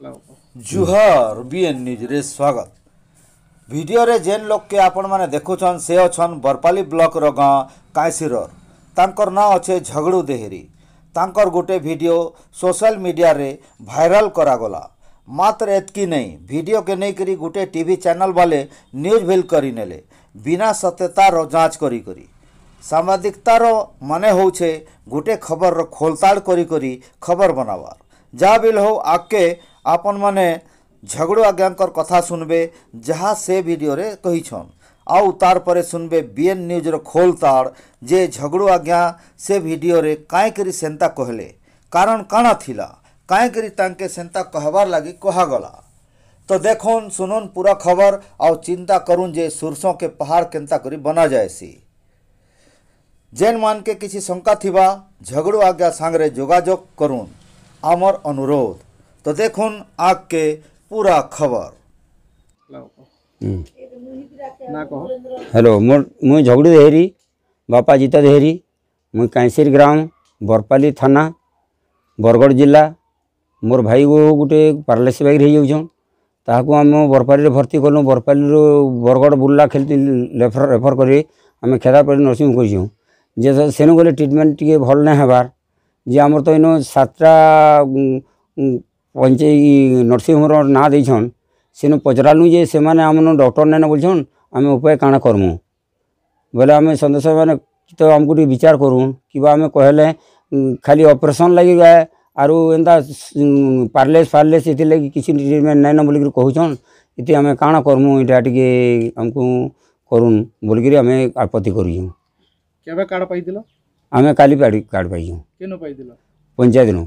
ଜୁହର BN ନ୍ୟୁଜ୍ରେ ସ୍ୱାଗତ ଭିଡ଼ିଓରେ ଯେନ୍ ଲୋକକେ ଆପଣମାନେ ଦେଖୁଛନ୍ ସେ ଅଛନ୍ ବରପାଲି ବ୍ଲକ୍ର ଗାଁ କାଇଁସିରର ତାଙ୍କର ନାଁ ଅଛେ ଝଗଡ଼ୁ ଦେହେରୀ ତାଙ୍କର ଗୋଟେ ଭିଡ଼ିଓ ସୋସିଆଲ ମିଡ଼ିଆରେ ଭାଇରାଲ କରାଗଲା ମାତ୍ର ଏତକି ନେଇ ଭିଡ଼ିଓକେ ନେଇକରି ଗୋଟେ ଟିଭି ଚ୍ୟାନେଲ୍ ବାଲେ ନ୍ୟୁଜ୍ ଭିଲ୍ କରିନେଲେ ବିନା ସତ୍ୟତାର ଯାଞ୍ଚ କରିକରି ସାମ୍ବାଦିକତାର ମାନେ ହେଉଛେ ଗୋଟେ ଖବରର ଖୋଲତାଡ଼ କରିକରି ଖବର ବନାବାର ଯାହା ବିଲ୍ ହଉ ଆଗକେ ଆପଣମାନେ ଝଗଡ଼ୁ ଆଜ୍ଞାଙ୍କର କଥା ଶୁଣବେ ଯାହା ସେ ଭିଡ଼ିଓରେ କହିଛନ୍ ଆଉ ତାର୍ ପରେ ଶୁଣବେ ବିଏନ୍ ନ୍ୟୁଜ୍ର ଖୋଲ ତାଡ଼ ଯେ ଝଗଡ଼ୁ ଆଜ୍ଞା ସେ ଭିଡ଼ିଓରେ କାହିଁକିରି ସେନ୍ତା କହିଲେ କାରଣ କାଣା ଥିଲା କାହିଁକିରି ତାଙ୍କେ ସେନ୍ତା କହିବାର୍ ଲାଗି କୁହାଗଲା ତ ଦେଖୁନ୍ ଶୁନୁନ୍ ପୁରା ଖବର ଆଉ ଚିନ୍ତା କରୁନ୍ ଯେ ସୁରସକେ ପାହାଡ଼ କେନ୍ତା କରି ବନାଯାଏସି ଯେନ୍ମାନକେ କିଛି ଶଙ୍କା ଥିବା ଝଗଡ଼ୁ ଆଜ୍ଞା ସାଙ୍ଗରେ ଯୋଗାଯୋଗ କରୁନ୍ ଆମର ଅନୁରୋଧ તો દેખું આગ કે પૂરા ખબર હેલો મુଇଁ ଝଗଡ଼ି ଦେହେରି ବାପା ଜିତା ଦେହେରି ମୁଇଁ କାଇଁସିର ଗ୍ରାମ ବରପାଲି ଥାନା ବରଗଡ଼ ଜିଲ୍ଲା ମୋର ଭାଇ ଗୋଟେ ପାରାଲିସି ବାଇକ୍ରେ ହେଇଯାଉଛନ୍ ତାହାକୁ ଆମେ ବରପାଲିରେ ଭର୍ତ୍ତି କଲୁ ବରପାଲିରୁ ବରଗଡ଼ ବୁର୍ଲା ଖେଳି ରେଫର ରେଫର କରି ଆମେ ଖେଦାପାଲି ନର୍ସିଂ କରିଛୁଁ ଯେ ସେନୁ ଗଲେ ଟ୍ରିଟମେଣ୍ଟ ଟିକେ ଭଲ ନାଇଁ ହେବାର୍ ଯେ ଆମର ତ ଇନ ସାତଟା पंचे पहुँचे नरसिंहराव ना देन सेनु पचरालू जे से आम डक्टर ने बोल आम उपाय काण करमु बोले आम सदस्य मैंने तो आमको विचार करूँ कि आम कहले खाली अपरेसन लगे गाए आर एंता पार्लेस फार्लेस ये लगे किसी ट्रिटमेंट नाइन बोलिक कौन ये आम काण करमु यहाँ टी आमको करून बोलिक आम आपत्ति कर आम कल कार्ड पाइ पंचायत नु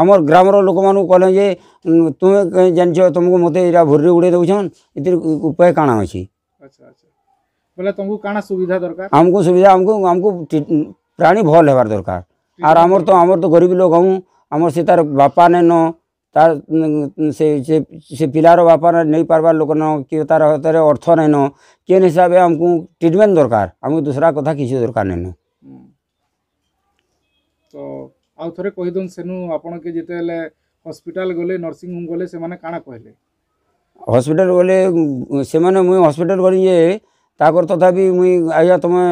आम ग्राम रोक मान कह तुम्हें जान तुमको मत भूरी उड़े दौन ए उपाय काण अच्छी आमको सुविधा आमको प्राणी भल हबार दरकार आर आमर तो आमर तो गरीब लोक हूँ आम से तार बापा ने न तार से से, से पिलार बापा नहीं पार्बार लोक न कि तार हाथ में अर्थ नहीं न किन हिसाब से आमको ट्रीटमेंट दरकार आमको दूसरा कथा किसी दरकार नहीं न तो ଆଉ ଥରେ କହିଦଉନ୍ ସେନୁ ଆପଣକେ ଯେତେବେଳେ ହସ୍ପିଟାଲ ଗଲେ ନର୍ସିଂ ହୋମ୍ ଗଲେ ସେମାନେ କାଣା କହିଲେ ହସ୍ପିଟାଲ ଗଲେ ସେମାନେ ମୁଇଁ ହସ୍ପିଟାଲ ଗଲି ଯେ ତାଙ୍କର ତଥାପି ମୁଇଁ ଆଜ୍ଞା ତମେ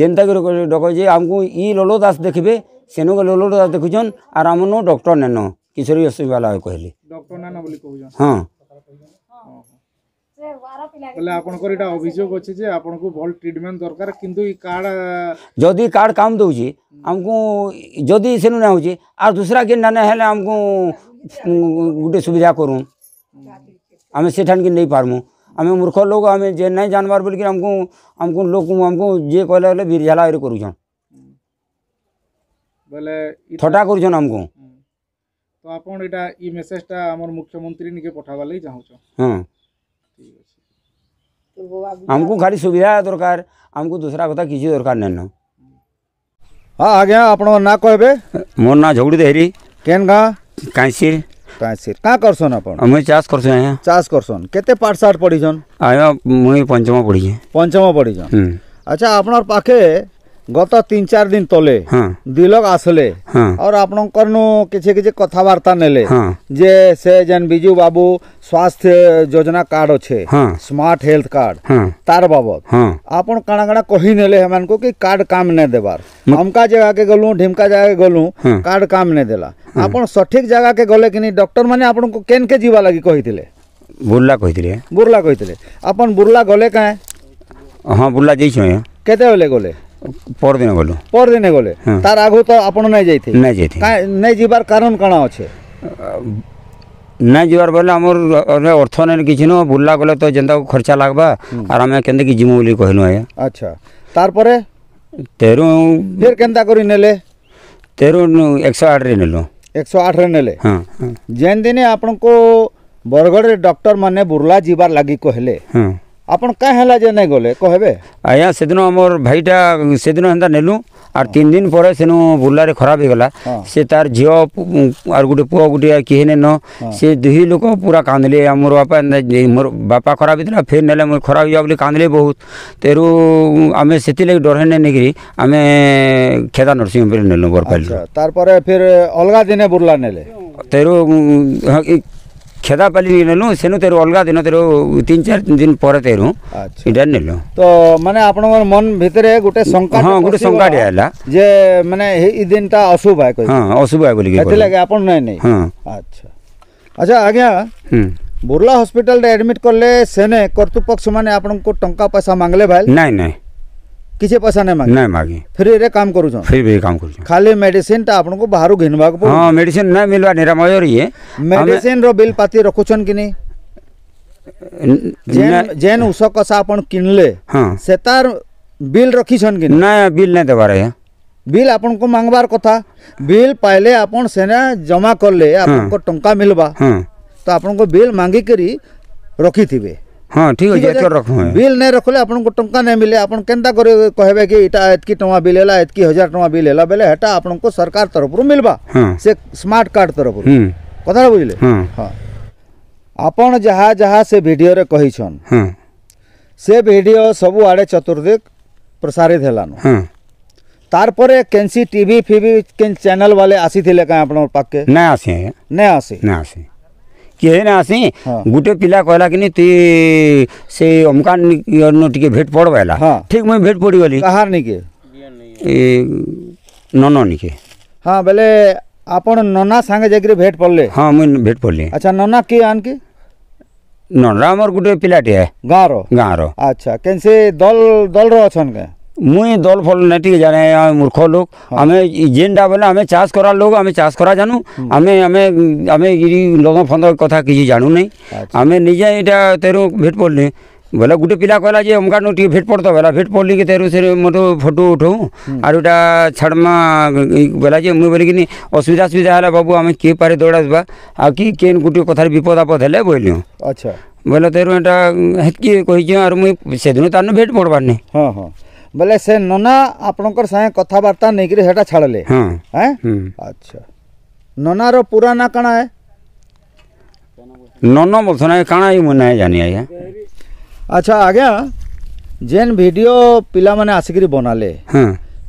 ଯେନ୍ତା କରି ଡକ ଯେ ଆମକୁ ଇ ଲଲୋ ଦାସ ଦେଖିବେ ସେନୁ ଲଲୋ ଦାସ ଦେଖୁଛନ୍ ଆର୍ ଆମନୁ ଡକ୍ଟର ନେନ କିଶୋରୀ ଅସୁବିଧା କହିଲେ ଡକ୍ଟର ନେନ ବୋଲି କହୁଛନ୍ ହଁ जदि कार्ड काम दूसरी आमको जदि से आर दूसरा किन नाने आमको गोटे सुविधा करूँ आम से नहीं जे ना जानवर बोल आमको लोक आमको जे कहले बीरझाला कर थटा तो आपन इटा ई मेसेज टा अमर मुख्यमंत्री निके पठावा लई चाहौ छ हां ଆମକୁ ଖାଲି ସୁବିଧା ଦରକାର ଆମକୁ ଦୁସରା କଥା କିଛି ଦରକାର ନାଇଁନ ହଁ ଆଜ୍ଞା ଆପଣଙ୍କ ନାଁ କହିବେ ମୋର ନାଁ ଝଗୁଡ଼ି ଦେହରି କେନ୍ ଗାଁ କାଇଁସିର କାଇଁସିର କାଁ କରସନ୍ ଆପଣ ମୁଇଁ ଚାଷ କରସୁଁ ଆଜ୍ଞା ଚାଷ କରସନ୍ କେତେ ପାଠ ସାଠ ପଢ଼ିଛନ୍ ଆଜ୍ଞା ମୁଇଁ ପଞ୍ଚମ ପଢ଼ିଛେ ପଞ୍ଚମ ପଢ଼ିଛନ୍ ଆଚ୍ଛା ଆପଣର ପାଖେ गत तीन चार दिन तले हाँ। दिलक आसले और किछे किछे कथा वार्ता नेले हाँ। विजु बाबू स्वास्थ्य योजना कार्ड अच्छे स्मार्ट हेल्थ कार्ड हाँ। तार बाबत आप कि कार्ड काम न देवार हमका जगह के गलु ढिमका जगह के गलु कार्ड काम न देला आप सठिक जगह के गले कि डॉक्टर मैंने आप कैन के जीवा लगी कही बुर्ला कही बुर्ला कही अपन बुर्ला गले क्या हाँ बुर्ला जाइ गले ପରଦିନ ଗଲୁ ପରଦିନ ଗଲେ ତାର ଆଗରୁ ତ ଆପଣ ନାଇଁ ଯାଇଥିଲେ ନାଇଁ ଯାଇଥିଲେ ନାଇଁ ଯିବାର କାରଣ କାଣା ଅଛେ ନାଇଁ ଯିବାର ବୋଲେ ଆମର ଅର୍ଥ ନାଇଁ କିଛି ନୁହଁ ବୁଲିଲା ଗଲେ ତ ଯେନ୍ତା ଖର୍ଚ୍ଚା ଲାଗ୍ବା ଆର୍ ଆମେ କେନ୍ତାକି ଯିମୁ ବୋଲି କହିଲୁ ଆଜ୍ଞା ଆଚ୍ଛା ତାରପରେ ତେରୁ ଫେର୍ କେନ୍ତା କରି ନେଲେ ତେରୁ ଏକଶହ ଆଠରେ ନେଲୁ ଏକଶହ ଆଠରେ ନେଲେ ଯେନ୍ ଦିନେ ଆପଣଙ୍କୁ ବରଗଡ଼ରେ ଡକ୍ଟରମାନେ ବୁର୍ଲା ଯିବାର ଲାଗି କହିଲେ ଆପଣ କାଁ ହେଲା ଯେ ନାଇଁ ଗଲେ କହିବେ ଆଜ୍ଞା ସେଦିନ ଆମର ଭାଇଟା ସେଦିନ ହେନ୍ତା ନେଲୁ ଆର୍ ତିନି ଦିନ ପରେ ସେନୁ ବୁର୍ଲାରେ ଖରାପ ହେଇଗଲା ସେ ତାର ଝିଅ ଆର୍ ଗୋଟେ ପୁଅ ଗୋଟେ କିଏ ନେନ ସେ ଦୁଇ ଲୋକ ପୁରା କାନ୍ଦିଲେ ଆମର ବାପା ମୋର ବାପା ଖରାପ ହେଇଥିଲା ଫେର୍ ନେଲେ ମୋର ଖରାପ ହେଇଯିବ ବୋଲି କାନ୍ଦିଲେ ବହୁତ ତେରୁ ଆମେ ସେଥିଲାଗି ଡର ନେଇ ନେଇକିରି ଆମେ ଖେଦା ନରସିଂହପୁରରେ ନେଲୁ ବରପାଲି ତାରପରେ ଫେର୍ ଅଲଗା ଦିନେ ବୁର୍ଲା ନେଲେ ତେରୁ खेदा नेलु सेनु तेरु अलगा दिन तेरु तीन चार दिन पर तेरु इटा नेलु तो माने आपण मन भितरे गोटे शंका हां गोटे शंका आला जे माने ई दिनटा अशुभ है कोई हां अशुभ है बोली के एते लगे आपण नै नै हां अच्छा अच्छा आज्ञा बुर्ला हॉस्पिटल रे एडमिट करले सेने कर्तृपक्ष माने आपण को टंका पैसा मांगले भाई नहीं नहीं किसी पैसा नहीं मांगी नहीं मांगी फिर रे काम करू फिर भी काम करू खाली मेडिसिन ता आपन को बाहरु घिनवा को हां मेडिसिन नहीं मिलवा नेरा मजोर ये मेडिसिन रो बिल पाती रखु छन नहीं जेन जेन उसो कसा आपन किनले हां सेतार बिल रखी छन कि नहीं ना बिल नहीं देवा रे बिल आपन को मांगबार कथा बिल पाइले आपन सेना जमा करले हाँ। आपन को टंका मिलवा हां तो आपन को बिल मांगी करी रखी थीबे ହଁ ଠିକ୍ ଅଛି ଏଥର ରଖ ବିଲ୍ ନାଇଁ ରଖିଲେ ଆପଣଙ୍କୁ ଟଙ୍କା ନାଇଁ ମିଲେ ଆପଣ କେନ୍ତା କରି କହିବେ କି ଇଟା ଏତକି ଟଙ୍କା ବିଲ୍ ହେଲା ଏତକି ହଜାର ଟଙ୍କା ବିଲ୍ ହେଲା ବେଲେ ହେଟା ଆପଣଙ୍କୁ ସରକାର ତରଫରୁ ମିଲବା ସେ ସ୍ମାର୍ଟ କାର୍ଡ଼ ତରଫରୁ କଥାଟା ବୁଝିଲେ ହଁ ଆପଣ ଯାହା ଯାହା ସେ ଭିଡ଼ିଓରେ କହିଛନ୍ ସେ ଭିଡ଼ିଓ ସବୁଆଡ଼େ ଚତୁର୍ଦିକ ପ୍ରସାରିତ ହେଲାନ ତାରପରେ କେନ୍ସି ଟିଭି ଫିଭି କେନ୍ ଚ୍ୟାନେଲ୍ ବାଲେ ଆସିଥିଲେ କାଁ ଆପଣଙ୍କ ପାଖକେ ନାଇଁ ଆସି ନାଇଁ ଆସି ନାଇଁ ଆସି किए ना आसी हाँ। गुटे पिला कहला कि ती से अमका टे भेट पड़ हाँ। ठीक मुई भेट पड़ी गली कहार नहीं निके नन निके हाँ बेले आपण नना सांगे जाकर भेट पड़ले हाँ मुई भेट पड़ली अच्छा नना किए आन के ନନରା ଆମର ଗୋଟେ ପିଲାଟିଏ ଗାଁର ଗାଁର ଆଚ୍ଛା अच्छा कैसे दल दल ଅଛନ୍ କେଁ ମୁଇଁ ଦଲ ଫଲ ନାଇଁ ଟିକେ ଜାଣେ ମୂର୍ଖ ଲୋକ ଆମେ ଯେନ୍ଟା ବୋଲେ ଆମେ ଚାଷ କରା ଲୋକ ଆମେ ଚାଷ କରା ଜାନୁ ଆମେ ଆମେ ଆମେ ଇ ଲଗ ଫନ୍ଦ କଥା କିଛି ଜାଣୁ ନାଇଁ ଆମେ ନିଜେ ଇଟା ତେରୁ ଭେଟ ପଡ଼ଲେ ବୋଲେ ଗୋଟେ ପିଲା କହିଲା ଯେ ଅମକାନୁ ଟିକେ ଭେଟ ପଡ଼ତ ବୋଲା ଭେଟ ପଡ଼ିକି ତେରୁ ସେ ମୋତେ ଫଟୋ ଉଠଉ ଆରୁ ଇଟା ଛାଡ଼ମା ବୋଲା ଯେ ମୁଇଁ ବୋଲିକିନି ଅସୁବିଧା ସୁବିଧା ହେଲା ବାବୁ ଆମେ କିଏ ପାରେ ଦୌଡ଼ାଯିବା ଆଉ କି କେନ୍ ଗୋଟିଏ କଥାରେ ବିପଦ ଆପଦ ହେଲେ ବୋଇଲୁ ଆଚ୍ଛା ବୋଲେ ତେରୁ ଏଇଟା ହେତ୍କି କହିଛେ ଆରୁ ମୁଇଁ ସେଦିନ ତାର୍ ଭେଟ ପଡ଼ବାର୍ ନାଇଁ ହଁ ହଁ ବୋଲେ ସେ ନନା ଆପଣଙ୍କର ସାଙ୍ଗେ କଥାବାର୍ତ୍ତା ନେଇକିରି ସେଟା ଛାଡ଼ିଲେ ହଁ ଆଚ୍ଛା ନନାର ପୁରା ନାଁ କାଣା ଏ ନନ ବୋଧ ନାଇଁ କାଣା ମୁଁ ନାଇଁ ଜାନି ଆଜ୍ଞା ଆଚ୍ଛା ଆଜ୍ଞା ଯେନ୍ ଭିଡ଼ିଓ ପିଲାମାନେ ଆସିକିରି ବନାଲେ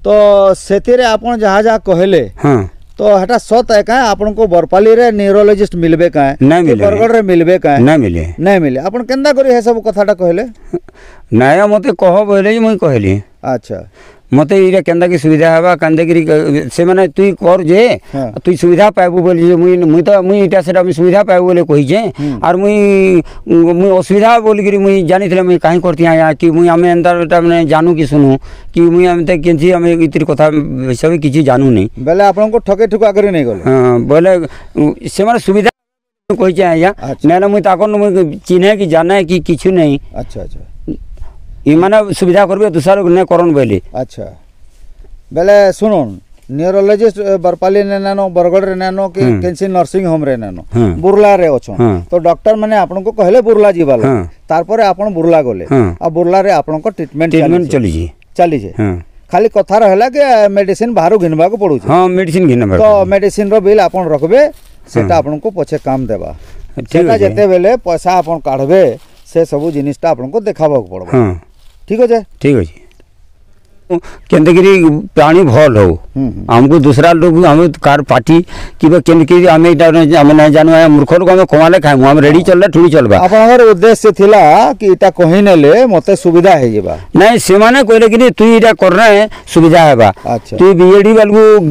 ତ ସେଥିରେ ଆପଣ ଯାହା ଯାହା କହିଲେ तो हटा सत है कहें अपन को बरपाली रे न्यूरोलॉजिस्ट मिलबे कहें ना मिले बरगढ़ रे मिलबे कहें ना मिले ना मिले अपन केंदा करी है सब कथाटा कहले नाया मते कह बोले मुई कहली अच्छा मत ये के सुविधा हवा कंदेगिरी से मैंने तु कर जे हाँ। तु सुविधा पाइबु बोलिए मुई तो मुई इटा से सुविधा पाइबु बोले कहीचे हाँ। आर मुई मुई असुविधा बोल कर मुई जानी थी मुई कहीं करती आज्ञा कि मुई आम एंटा मैंने जानू कि सुनू कि मुई आम तो किसी आम इतनी जानू नहीं बोले आप ठके ठुका हाँ, कर बोले से सुविधा कही आज्ञा ना मुझे मुझे चिन्हे कि जाने कि किसी नहीं अच्छा अच्छा ଇମାନେ ସୁବିଧା କରିବେ ତୁଷାର ନେ କରନ୍ ବୋଇଲେ ଆଚ୍ଛା ବେଲେ ଶୁଣନ୍ ନ୍ୟୁରୋଲୋଜିଷ୍ଟ ବରପାଲିରେ ନେନ ବରଗଡ଼ରେ ନେନ କି କେନ୍ସି ନର୍ସିଂ ହୋମ୍ରେ ନେନ ବୁର୍ଲାରେ ଅଛନ୍ ତ ଡକ୍ଟର ମାନେ ଆପଣଙ୍କୁ କହିଲେ ବୁର୍ଲା ଯିବା ତାପରେ ଆପଣ ବୁର୍ଲା ଗଲେ ଆଉ ବୁର୍ଲାରେ ଆପଣଙ୍କ ଟ୍ରିଟମେଣ୍ଟ ଚାଲିଛି ଚାଲିଛି ଖାଲି କଥାର ହେଲା କି ମେଡିସିନ ବାହାରୁ ଘିନବାକୁ ପଡ଼ୁଛି ହଁ ମେଡିସିନ ଘିନବା ତ ମେଡିସିନର ବିଲ୍ ଆପଣ ରଖିବେ ସେଟା ଆପଣଙ୍କୁ ପଛେ କାମ ଦେବା ସେଟା ଯେତେବେଳେ ପଇସା ଆପଣ କାଢ଼ବେ ସେ ସବୁ ଜିନିଷଟା ଆପଣଙ୍କୁ ଦେଖାବାକୁ ପଡ଼ବ ठीक अच्छे ठीक अच्छे तो प्राणी भल हो आमको दूसरा लोग कार पार्टी हाँ। कि मूर्ख लोक कमाले खाऊ रेडी चल रहा चलवा उद्देश्य था कि सुविधा ना से कहले कि तु या करना सुविधा है तु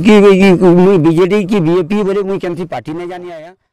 बजे अच्छा। बीजेपी जानी